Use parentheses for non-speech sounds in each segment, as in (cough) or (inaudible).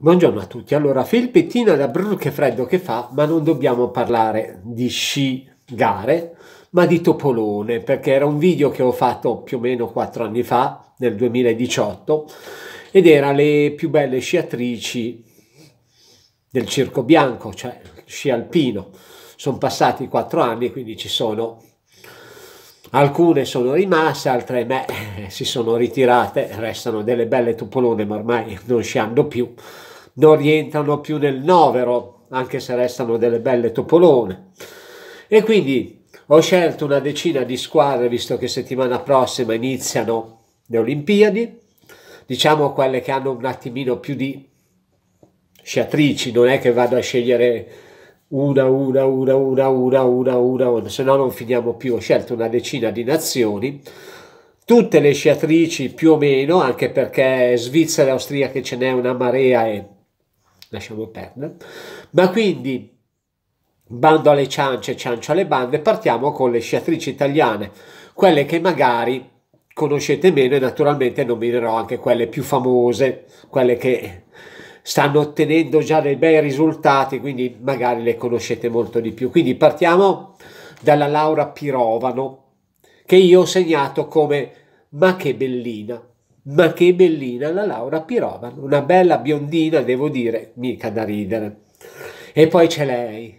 Buongiorno a tutti, allora felpettina da brr che freddo che fa, ma non dobbiamo parlare di sci gare, ma di Topolone, perché era un video che ho fatto più o meno 4 anni fa, nel 2018, ed era le più belle sciatrici del Circo Bianco, cioè sci alpino. Sono passati 4 anni, quindi ci sono... Alcune sono rimaste, altre beh, (laughs) si sono ritirate, restano delle belle topolone, ma ormai non sciando più non rientrano più nel novero, anche se restano delle belle topolone. E quindi ho scelto una decina di squadre, visto che settimana prossima iniziano le Olimpiadi, diciamo quelle che hanno un attimino più di sciatrici, non è che vado a scegliere una, una, una, una, una, una, una, una, se no non finiamo più. Ho scelto una decina di nazioni, tutte le sciatrici più o meno, anche perché Svizzera e Austria che ce n'è una marea e lasciamo perdere. Ma quindi, bando alle ciance, ciancio alle bande, partiamo con le sciatrici italiane, quelle che magari conoscete meno e naturalmente nominerò anche quelle più famose, quelle che stanno ottenendo già dei bei risultati, quindi magari le conoscete molto di più. Quindi partiamo dalla Laura Pirovano, che io ho segnato come Ma che bellina. Ma che bellina la Laura Pirova, una bella biondina, devo dire, mica da ridere. E poi c'è lei,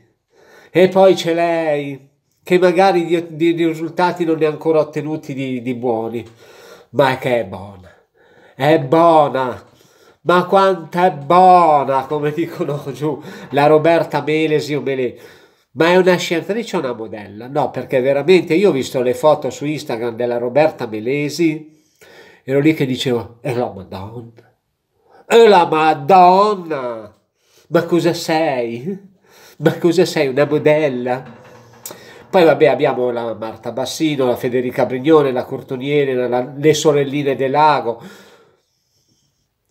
e poi c'è lei, che magari di, di, risultati non ne ha ancora ottenuti di, di buoni, ma è che è buona, è buona, ma quanta è buona, come dicono giù, la Roberta Melesi o Melesi. Ma è una scienziatrice o una modella? No, perché veramente io ho visto le foto su Instagram della Roberta Melesi ero lì che dicevo, e la Madonna, e la Madonna, ma cosa sei? Ma cosa sei, una modella? Poi vabbè abbiamo la Marta Bassino, la Federica Brignone, la Cortoniere, la, le sorelline del lago,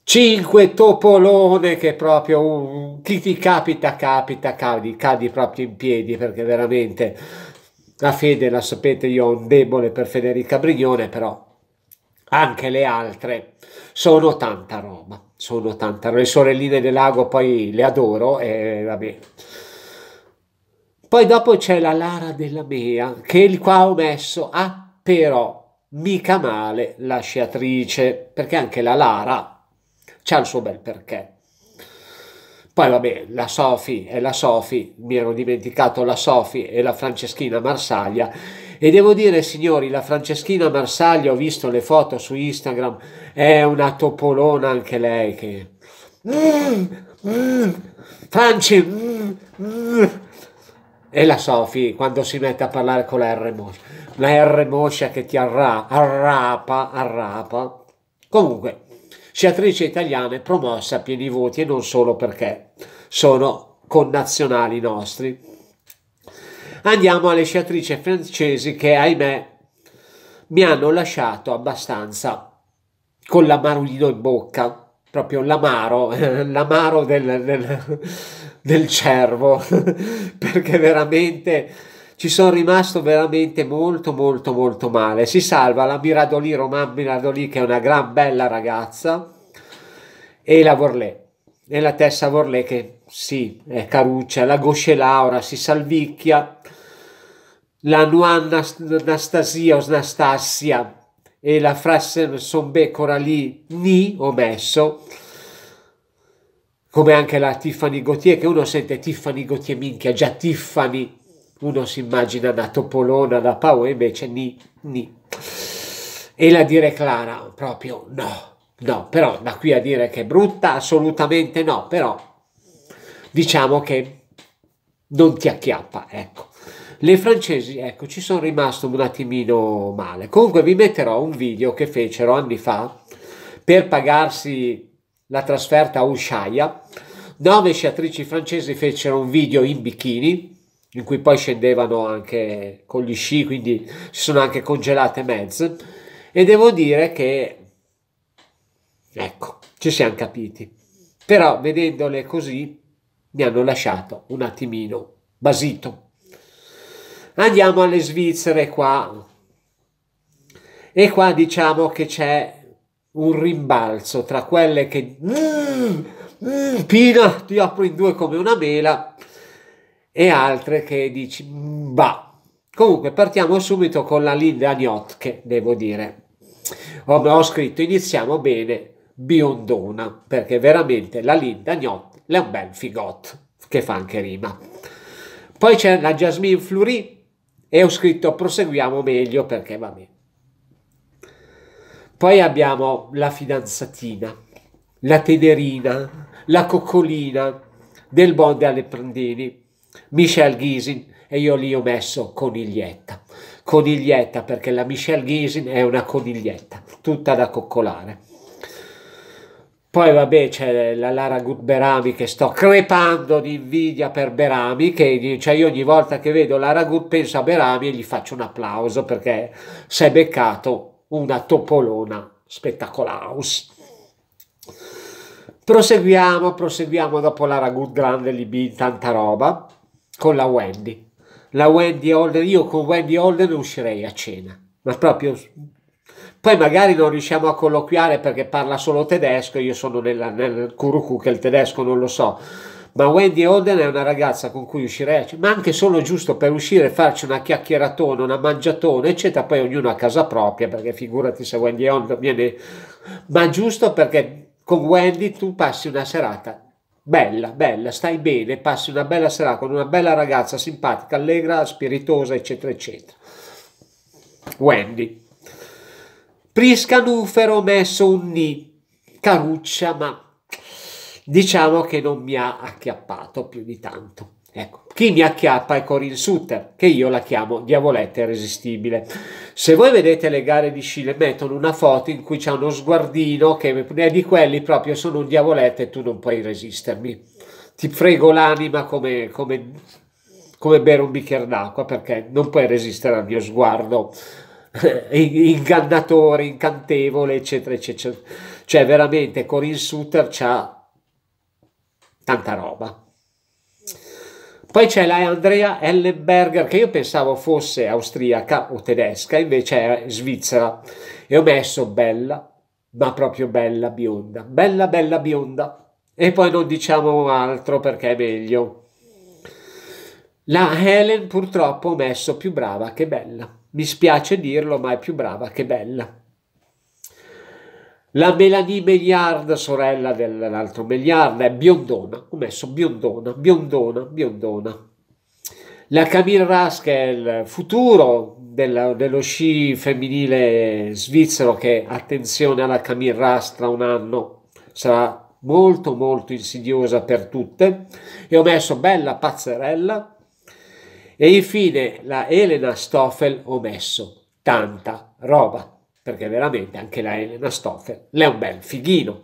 Cinque Topolone che proprio un, chi ti capita capita cadi, cadi proprio in piedi perché veramente la fede la sapete io ho un debole per Federica Brignone però Ah. anche le altre, sono tanta roba, sono tanta roba. Le sorelline del lago poi le adoro e vabbè. Poi dopo c'è la Lara della Mea, che qua ho messo, ah però, mica male la sciatrice, perché anche la Lara c'ha il suo bel perché. Poi vabbè, la Sofi e la Sofi, mi ero dimenticato la Sofi e la Franceschina Marsaglia, e devo dire, signori, la Franceschina Marsaglia, ho visto le foto su Instagram, è una topolona anche lei che... Franci! e la Sofi, quando si mette a parlare con la R Moscia, la R Moscia che ti arra, arrapa, arrapa. Comunque, sciatrice italiane promossa a pieni voti e non solo perché sono connazionali nostri. Andiamo alle sciatrici francesi che, ahimè, mi hanno lasciato abbastanza con l'amarulino in bocca proprio l'amaro, (laughs) l'amaro del, del, del, cervo, (laughs) perché veramente ci sono rimasto veramente molto molto molto male. Si salva la Miradoli, Roman Miradoli che è una gran bella ragazza e la Vorlè, e la Tessa Vorlè che sì, è caruccia, la Goscelaura si salvicchia la Nuanna Anastasia o Snastassia e la Frassen Sombe Coralie Ni ho messo, come anche la Tiffany Gautier, che uno sente Tiffany Gautier, minchia, già Tiffany, uno si immagina da topolona, da e invece Ni, Ni. E la dire Clara, proprio no, no, però da qui a dire che è brutta, assolutamente no, però diciamo che non ti acchiappa, ecco le francesi, ecco, ci sono rimasto un attimino male. Comunque vi metterò un video che fecero anni fa per pagarsi la trasferta a Ushaia. Nove sciatrici francesi fecero un video in bikini in cui poi scendevano anche con gli sci, quindi si sono anche congelate mezze. E devo dire che, ecco, ci siamo capiti. Però vedendole così mi hanno lasciato un attimino basito. Andiamo alle Svizzere qua. E qua diciamo che c'è un rimbalzo tra quelle che mm, mm, Pina ti apro in due come una mela e altre che dici va Comunque partiamo subito con la Linda che devo dire. Ho, ho scritto iniziamo bene biondona, perché veramente la Linda Gnotche è un bel figot che fa anche rima. Poi c'è la Jasmine Fleury e ho scritto proseguiamo meglio perché va bene. Poi abbiamo la fidanzatina, la tenerina, la coccolina del Bonde alle Prendini, Michelle Ghisin e io lì ho messo coniglietta. Coniglietta perché la Michelle Ghisin è una coniglietta tutta da coccolare. Poi vabbè c'è la Lara Good Berami che sto crepando di invidia per Berami, che cioè io ogni volta che vedo Lara Good penso a Berami e gli faccio un applauso perché si è beccato una topolona spettacolaus. Proseguiamo, proseguiamo dopo Lara Good Grande lì tanta roba con la Wendy. La Wendy Holden, io con Wendy Holden uscirei a cena, ma proprio poi magari non riusciamo a colloquiare perché parla solo tedesco, io sono nella, nel curucu che il tedesco non lo so. Ma Wendy Holden è una ragazza con cui uscirei, cioè, ma anche solo giusto per uscire, e farci una chiacchieratona, una mangiatona, eccetera, poi ognuno a casa propria, perché figurati se Wendy Holden viene... Ma giusto perché con Wendy tu passi una serata bella, bella, stai bene, passi una bella serata con una bella ragazza simpatica, allegra, spiritosa, eccetera, eccetera. Wendy. Priscanufero messo un ni, caruccia, ma diciamo che non mi ha acchiappato più di tanto. Ecco, chi mi acchiappa è Corinne Sutter, che io la chiamo diavoletta irresistibile. Se voi vedete le gare di sci, le mettono una foto in cui c'è uno sguardino che è di quelli proprio sono un diavoletto e tu non puoi resistermi. Ti frego l'anima come, come, come bere un bicchiere d'acqua perché non puoi resistere al mio sguardo eh, ingannatore, incantevole, eccetera, eccetera. Cioè, veramente Corinne Sutter c'ha tanta roba. Poi c'è la Andrea Ellenberger, che io pensavo fosse austriaca o tedesca, invece è svizzera. E ho messo bella, ma proprio bella bionda. Bella, bella bionda. E poi non diciamo altro perché è meglio. La Helen purtroppo ho messo più brava che bella. Mi spiace dirlo, ma è più brava che bella. La Melanie Megliard, sorella dell'altro Megliard, è biondona. Ho messo biondona, biondona, biondona. La Camille Rask è il futuro della, dello sci femminile svizzero che, attenzione alla Camille Rask, tra un anno sarà molto molto insidiosa per tutte. E ho messo bella pazzerella e infine la Elena Stoffel ho messo tanta roba, perché veramente anche la Elena Stoffel è un bel fighino.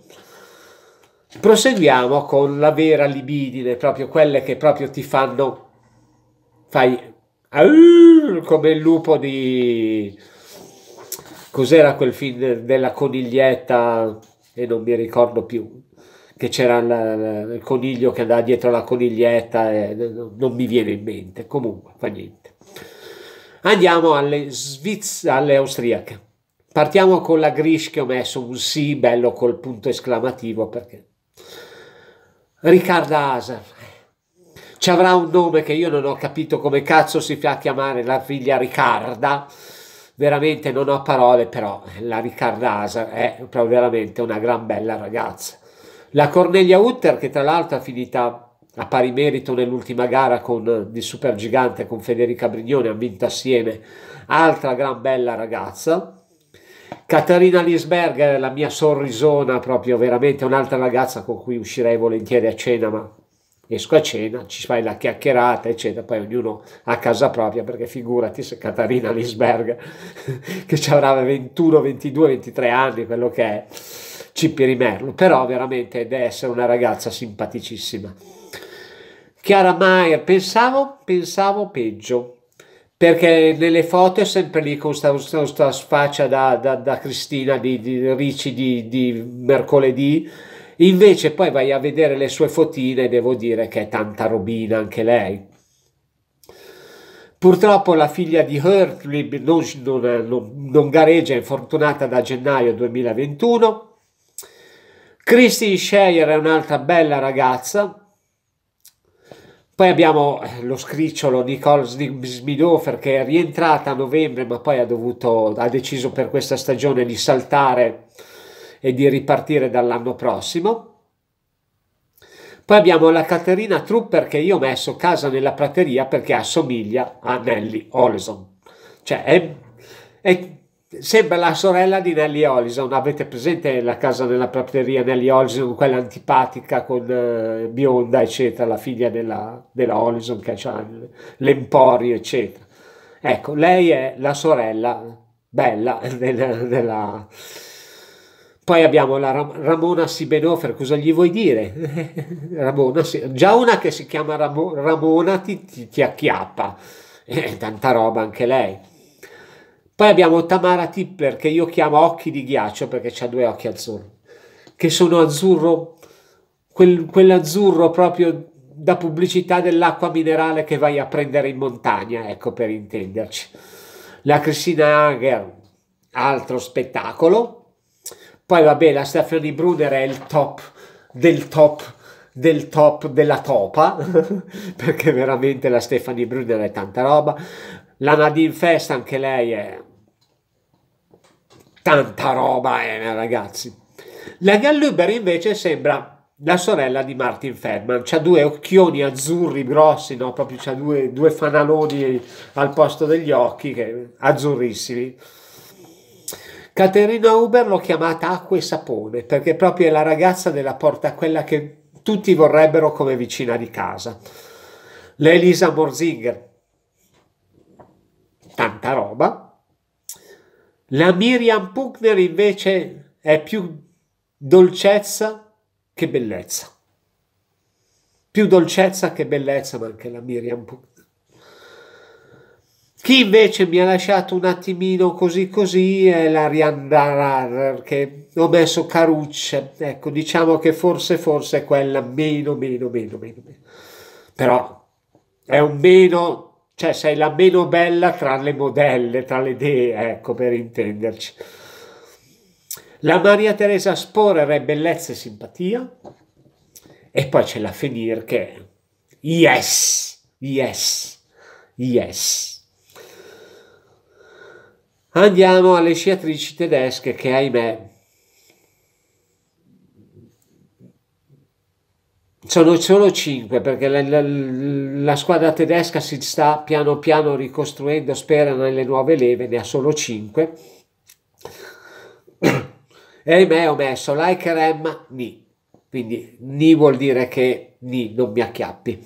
Proseguiamo con la vera libidine, proprio quelle che proprio ti fanno fai come il lupo di cos'era quel film della coniglietta e non mi ricordo più che c'era il, il coniglio che andava dietro la coniglietta e non mi viene in mente, comunque fa niente. Andiamo alle, Sviz- alle austriache. Partiamo con la Grish che ho messo un sì bello col punto esclamativo perché Riccarda Aser ci avrà un nome che io non ho capito come cazzo si fa a chiamare la figlia Riccarda veramente non ho parole però la Riccarda Aser è veramente una gran bella ragazza la Cornelia Utter, che tra l'altro ha finita a pari merito nell'ultima gara con, eh, super gigante con Federica Brignone, ha vinto assieme, altra gran bella ragazza. Caterina Lisberger, eh, la mia sorrisona, proprio veramente un'altra ragazza con cui uscirei volentieri a cena, ma esco a cena, ci fai la chiacchierata, eccetera, poi ognuno a casa propria, perché figurati se Caterina Lisberger (laughs) che ci avrà 21, 22, 23 anni, quello che è, Cipiri Merlo, però veramente deve essere una ragazza simpaticissima. Chiara Maier, pensavo, pensavo peggio, perché nelle foto è sempre lì con questa faccia da, da, da, Cristina di, di Ricci di, di mercoledì, invece poi vai a vedere le sue fotine e devo dire che è tanta robina anche lei. Purtroppo la figlia di Hurtlib non, non, non, non gareggia, è infortunata da gennaio 2021. Christine Scheyer è un'altra bella ragazza. Poi abbiamo eh, lo scricciolo Nicole Smidhofer che è rientrata a novembre ma poi ha, dovuto, ha deciso per questa stagione di saltare e di ripartire dall'anno prossimo. Poi abbiamo la Caterina Trupper che io ho messo casa nella prateria perché assomiglia a Nelly Olson. Cioè è, è sembra la sorella di Nelly Olison. Avete presente la casa nella prateria Nelly Olison, quella antipatica con eh, bionda, eccetera, la figlia della, della Olison che ha l'emporio, eccetera. Ecco, lei è la sorella bella (laughs) della, della... Poi abbiamo la Ramona Sibenofer, cosa gli vuoi dire? (laughs) Ramona, già una che si chiama Ramona ti, ti, ti acchiappa, eh, tanta roba anche lei. Poi abbiamo Tamara Tipper, che io chiamo occhi di ghiaccio perché ha due occhi azzurri, che sono azzurro, quel, quell'azzurro proprio da pubblicità dell'acqua minerale che vai a prendere in montagna, ecco per intenderci. La Cristina Hager, altro spettacolo. Poi vabbè, la Stephanie Brunner è il top del top del top della topa, (laughs) perché veramente la Stephanie Brunner è tanta roba. La Nadine Fest, anche lei è tanta roba, eh, ragazzi. La Galluber invece sembra la sorella di Martin Feldman, ha due occhioni azzurri grossi, no? proprio c'ha due, due fanaloni al posto degli occhi, che, azzurrissimi. Caterina Uber l'ho chiamata acqua e sapone, perché proprio è la ragazza della porta, quella che tutti vorrebbero come vicina di casa. L'Elisa Morzinger, tanta roba. La Miriam Puckner invece è più dolcezza che bellezza. Più dolcezza che bellezza, ma anche la Miriam Puckner. Chi invece mi ha lasciato un attimino così così è l'Arianda Rarer, che ho messo Carucce. Ecco, diciamo che forse forse è quella meno, meno, meno, meno. meno. Però è un meno cioè sei la meno bella tra le modelle, tra le idee, ecco per intenderci. La Maria Teresa Sporer è bellezza e simpatia, e poi c'è la Fenir che è yes, yes, yes. Andiamo alle sciatrici tedesche che ahimè sono solo 5 perché la, la, la, squadra tedesca si sta piano piano ricostruendo, spera nelle nuove leve, ne ha solo 5. (coughs) E me ho messo like rem ni, quindi ni vuol dire che ni non mi acchiappi.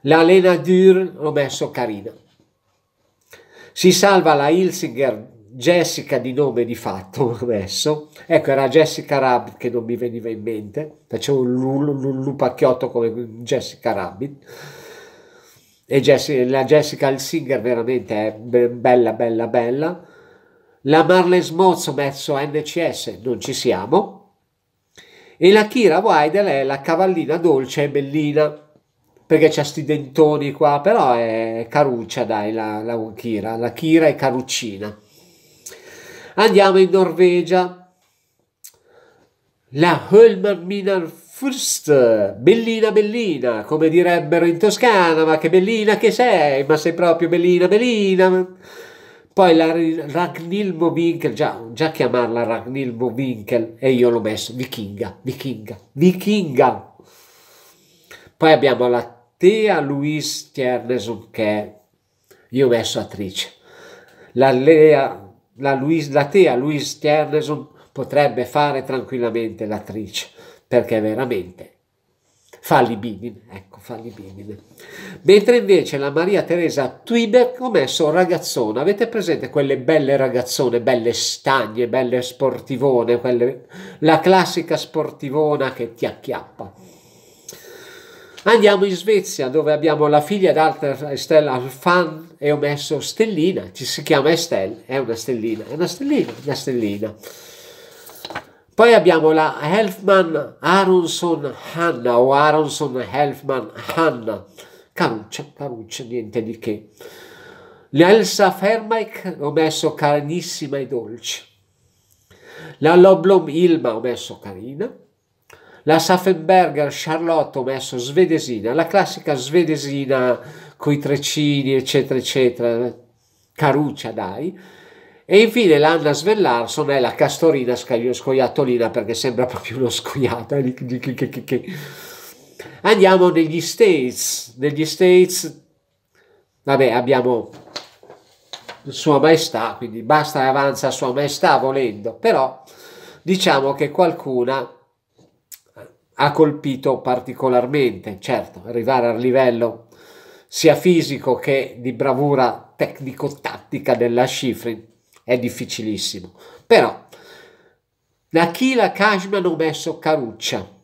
La Lena Dürr ho messo carina. Si salva la Hilsinger Jessica di nome di fatto messo, (laughs) ecco era Jessica Rabbit che non mi veniva in mente, facevo un lupacchiotto come Jessica Rabbit e Jessica, la Jessica Alsinger veramente è bella bella bella, la Marles Mozzo messo NCS non ci siamo e la Kira Weidel è la cavallina dolce e bellina perché c'ha sti dentoni qua, però è caruccia dai la, la Kira, la Kira è caruccina. Andiamo in Norvegia. La Holman Minal First, bellina bellina, come direbbero in Toscana, ma che bellina che sei, ma sei proprio bellina bellina. Poi la Ragnilmo Winkel, già, già chiamarla Ragnilmo Winkel, e io l'ho messo, vichinga, vichinga, vichinga. Poi abbiamo la Thea Louise Tierneson, che io ho messo attrice. La Lea la, Louise, la tea Louise Stearneson potrebbe fare tranquillamente l'attrice, perché veramente fa libidine, ecco, fa libidine. Mentre invece la Maria Teresa Twiberg ha messo ragazzona, avete presente quelle belle ragazzone, belle stagne, belle sportivone, quelle, la classica sportivona che ti acchiappa. Andiamo in Svezia dove abbiamo la figlia d'Alter Estelle Alfand e ho messo stellina, ci si chiama Estelle, è una stellina, è una stellina, una stellina. Poi abbiamo la Helfman Aronson Hanna o Aronson Helfman Hanna, caruccia, caruccia, niente di che. L'Elsa Fermike ho messo carinissima e dolce. La Loblom Ilma ho messo carina la Schaffenberger Charlotte ho messo svedesina, la classica svedesina con i trecini, eccetera, eccetera, caruccia dai. E infine l'Anna Svellarsson è la castorina scoiattolina perché sembra proprio uno scoiato. Eh, Andiamo negli States. Negli States, vabbè, abbiamo Sua Maestà, quindi basta e avanza Sua Maestà volendo, però diciamo che qualcuna ha colpito particolarmente. Certo, arrivare al livello sia fisico che di bravura tecnico-tattica della Schifrin è difficilissimo. Però Nakila Kashman ho messo Caruccia.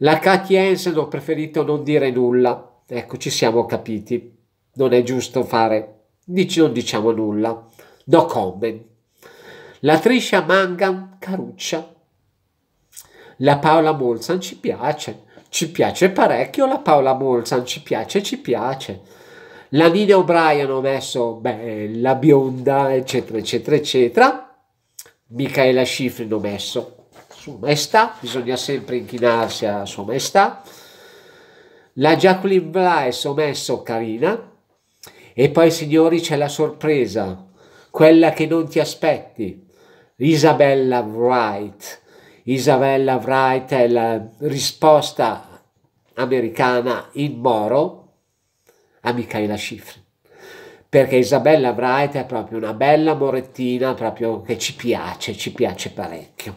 La Katie Hansen ho preferito non dire nulla. Ecco, ci siamo capiti. Non è giusto fare. Dici, non diciamo nulla. No comment. La Trisha Mangan Caruccia la Paola Molzan ci piace, ci piace parecchio la Paola Molzan, ci piace, ci piace. La Nina O'Brien ho messo bella, bionda, eccetera, eccetera, eccetera. Michaela Schifrin ho messo Sua Maestà, bisogna sempre inchinarsi a Sua Maestà. La Jacqueline Blaes ho messo carina. E poi, signori, c'è la sorpresa, quella che non ti aspetti. Isabella Wright Isabella Wright risposta americana in moro a Michaela Schifrin perché Isabella Wright è proprio una bella morettina proprio che ci piace, ci piace parecchio.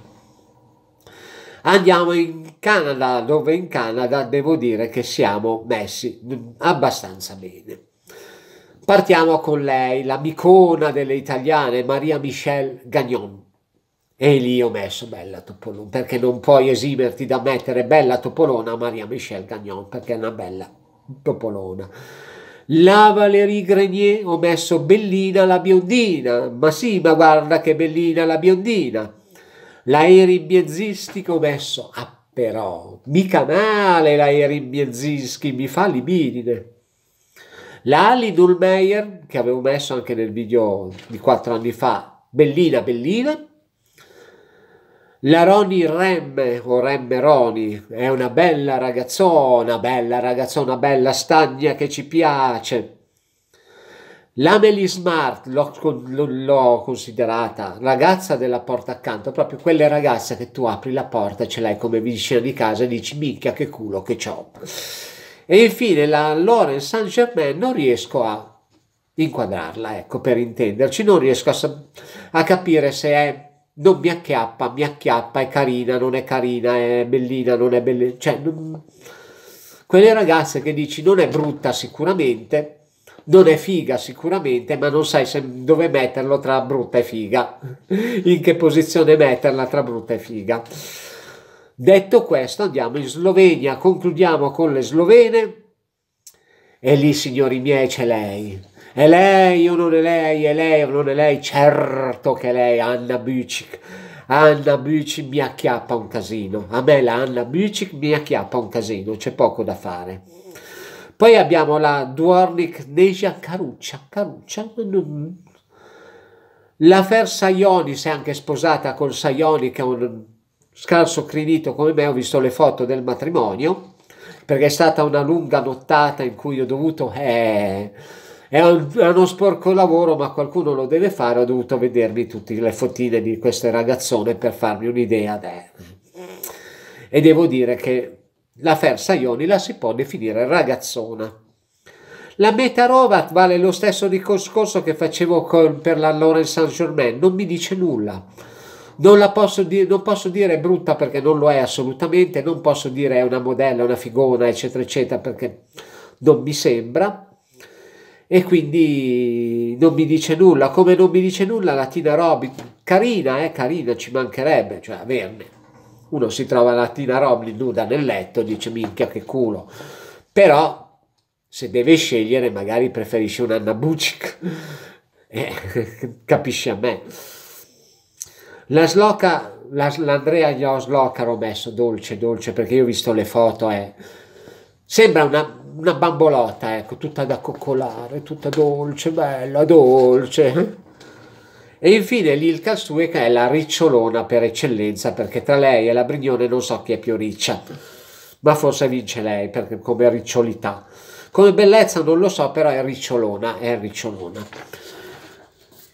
Andiamo in Canada, dove in Canada devo dire che siamo messi abbastanza bene. Partiamo con lei, l'amicona delle italiane, Maria Michelle Gagnon e lì ho messo Bella Topolona, perché non puoi esimerti da mettere Bella Topolona a Maria Michelle Gagnon, perché è una bella Topolona. La Valérie Grenier ho messo Bellina la biondina, ma sì, ma guarda che bellina la biondina. La Erimbiezistica ho messo, ah però, mica male la Erimbiezischi, mi fa libidine. La Ali Dulmeyer, che avevo messo anche nel video di quattro anni fa, bellina, bellina, la Roni Remme o Remme Roni è una bella ragazzona, bella ragazzona, bella stagna che ci piace. L'Amelie Smart l'ho, considerata ragazza della porta accanto, proprio quelle ragazze che tu apri la porta e ce l'hai come vicina di casa e dici minchia che culo che c'ho. E infine la Lauren Saint Germain non riesco a inquadrarla, ecco per intenderci, non riesco a, a capire se è non mi acchiappa, mi acchiappa, è carina, non è carina, è bellina, non è bellina, cioè non... quelle ragazze che dici non è brutta sicuramente, non è figa sicuramente, ma non sai dove metterlo tra brutta e figa, (laughs) in che posizione metterla tra brutta e figa. Detto questo, andiamo in Slovenia, concludiamo con le slovene e lì, signori miei, c'è lei è lei o non è lei, è lei o non è lei, certo che è lei, Anna Bucic. Anna Bucic mi acchiappa un casino, a me la Anna Bucic mi acchiappa un casino, c'è poco da fare. Poi abbiamo la Dwornik Neja Caruccia, Caruccia, mm. la Fer Saionis è anche sposata con Saioni che è un scarso crinito come me, ho visto le foto del matrimonio, perché è stata una lunga nottata in cui ho dovuto... Eh, è, un, è, uno sporco lavoro, ma qualcuno lo deve fare. Ho dovuto vedermi tutte le fotine di queste ragazzone per farmi un'idea. Beh. E devo dire che la Fersa Ioni la si può definire ragazzona. La meta Rovat vale lo stesso discorso che facevo con, per la Laurence Saint Germain, non mi dice nulla. Non, la posso, di- non posso dire brutta perché non lo è assolutamente, non posso dire è una modella, una figona, eccetera, eccetera, perché non mi sembra e quindi non mi dice nulla, come non mi dice nulla la Tina Robin, carina, eh, carina, ci mancherebbe, cioè averne. Uno si trova la Tina Robin nuda nel letto, dice minchia che culo, però se deve scegliere magari preferisce un Anna Bucic, (laughs) eh, (laughs) capisci a me. La sloca, la, l'Andrea Iosloca l'ho messo dolce, dolce, perché io ho visto le foto, eh. sembra una, una bambolota, ecco, tutta da coccolare, tutta dolce, bella, dolce. E infine l'Ilka Castue è la ricciolona per eccellenza, perché tra lei e la Brignone non so chi è più riccia, ma forse vince lei perché come ricciolità. Come bellezza non lo so, però è ricciolona, è ricciolona.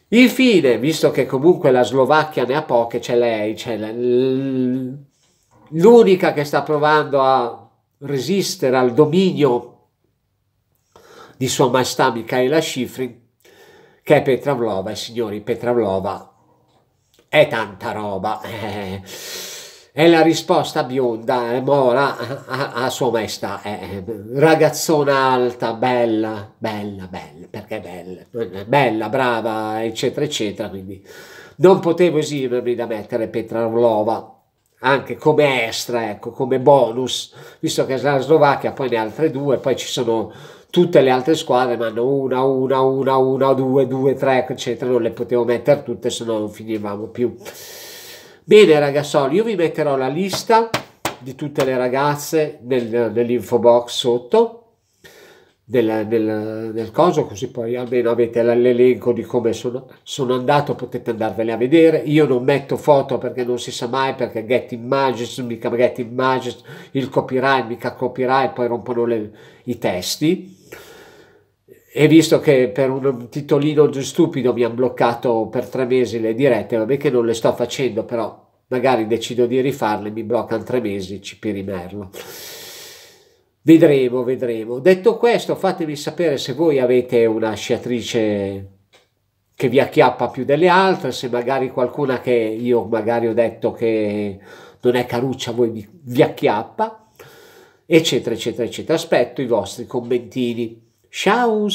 Infine, visto che comunque la Slovacchia ne ha poche, c'è lei, c'è l'unica che sta provando a resistere al dominio di Sua Maestà Michaela Schifrin, che è Vlova, e signori, Petra Vlova è tanta roba. (laughs) È la risposta bionda, mora a, a Sua Maestà, è ragazzona alta, bella, bella, bella, perché bella, bella, brava, eccetera, eccetera, quindi non potevo esimermi da mettere Petra Vlova anche come extra, ecco, come bonus, visto che la Slovacchia poi ne ha altre due, poi ci sono tutte le altre squadre ma hanno una, una, una, una, due, due, tre, eccetera, non le potevo mettere tutte se no non finivamo più. Bene ragazzoli, io vi metterò la lista di tutte le ragazze nel, nell'info box sotto, del, del, del, coso, così poi almeno avete l'elenco di come sono, sono andato, potete andarvele a vedere. Io non metto foto perché non si sa mai, perché get images, mica get images, il copyright, mica copyright, poi rompono le, i testi e visto che per un titolino stupido mi hanno bloccato per tre mesi le dirette, vabbè che non le sto facendo, però magari decido di rifarle, mi bloccano tre mesi, ci pirimerlo. Vedremo, vedremo. Detto questo, fatemi sapere se voi avete una sciatrice che vi acchiappa più delle altre, se magari qualcuna che io magari ho detto che non è caruccia, voi vi, vi acchiappa, eccetera, eccetera, eccetera. Aspetto i vostri commentini. Tchau!